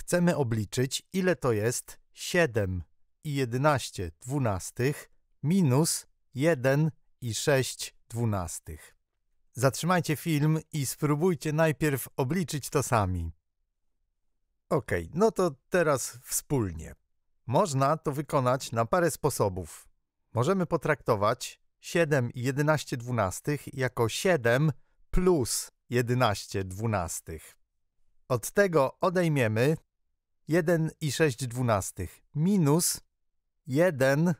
chcemy obliczyć, ile to jest 7 i 11 dwunastych minus 1 i 6 dwunastych. Zatrzymajcie film i spróbujcie najpierw obliczyć to sami. Ok, no to teraz wspólnie. Można to wykonać na parę sposobów. Możemy potraktować 7 i 11 dwunastych jako 7 plus 11 dwunastych. Od tego odejmiemy 1 i 6 dwunastych minus 1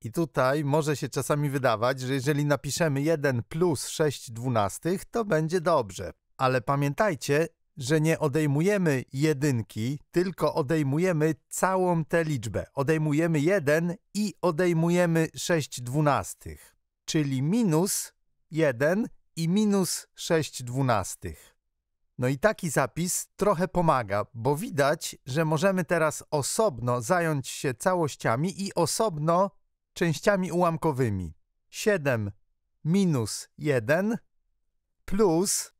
i tutaj może się czasami wydawać, że jeżeli napiszemy 1 plus 6 dwunastych, to będzie dobrze. Ale pamiętajcie, że nie odejmujemy jedynki, tylko odejmujemy całą tę liczbę. Odejmujemy 1 i odejmujemy 6 dwunastych, czyli minus 1 i minus 6 dwunastych. No i taki zapis trochę pomaga, bo widać, że możemy teraz osobno zająć się całościami i osobno częściami ułamkowymi. 7 minus 1 plus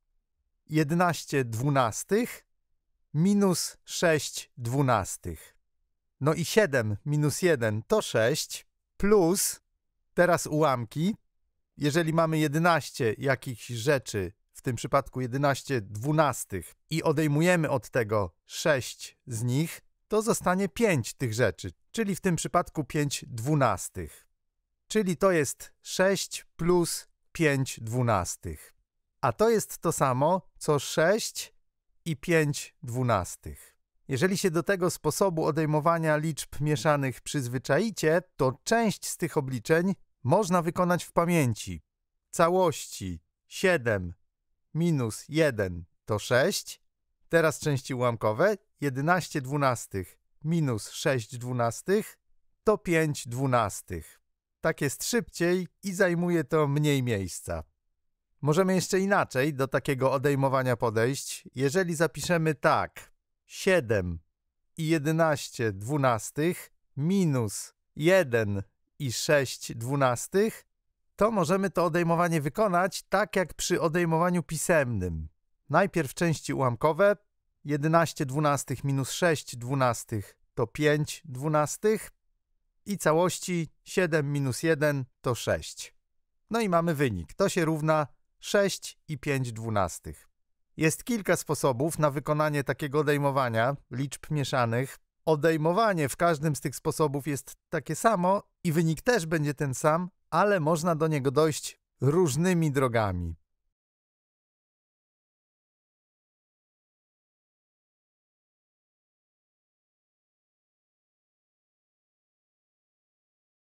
11 dwunastych minus 6 dwunastych. No i 7 minus 1 to 6 plus teraz ułamki. Jeżeli mamy 11 jakichś rzeczy tym przypadku 11 dwunastych i odejmujemy od tego 6 z nich, to zostanie 5 tych rzeczy, czyli w tym przypadku 5 dwunastych. Czyli to jest 6 plus 5 dwunastych. A to jest to samo, co 6 i 5 dwunastych. Jeżeli się do tego sposobu odejmowania liczb mieszanych przyzwyczaicie, to część z tych obliczeń można wykonać w pamięci. Całości 7 minus 1 to 6. Teraz części ułamkowe. 11 dwunastych minus 6 dwunastych to 5 dwunastych. Tak jest szybciej i zajmuje to mniej miejsca. Możemy jeszcze inaczej do takiego odejmowania podejść, jeżeli zapiszemy tak 7 i 11 dwunastych minus 1 i 6 dwunastych to możemy to odejmowanie wykonać tak jak przy odejmowaniu pisemnym. Najpierw części ułamkowe 11 12 minus 6 12 to 5 12 i całości 7 minus 1 to 6. No i mamy wynik. To się równa 6 i 5 12. Jest kilka sposobów na wykonanie takiego odejmowania liczb mieszanych. Odejmowanie w każdym z tych sposobów jest takie samo i wynik też będzie ten sam, ale można do niego dojść różnymi drogami.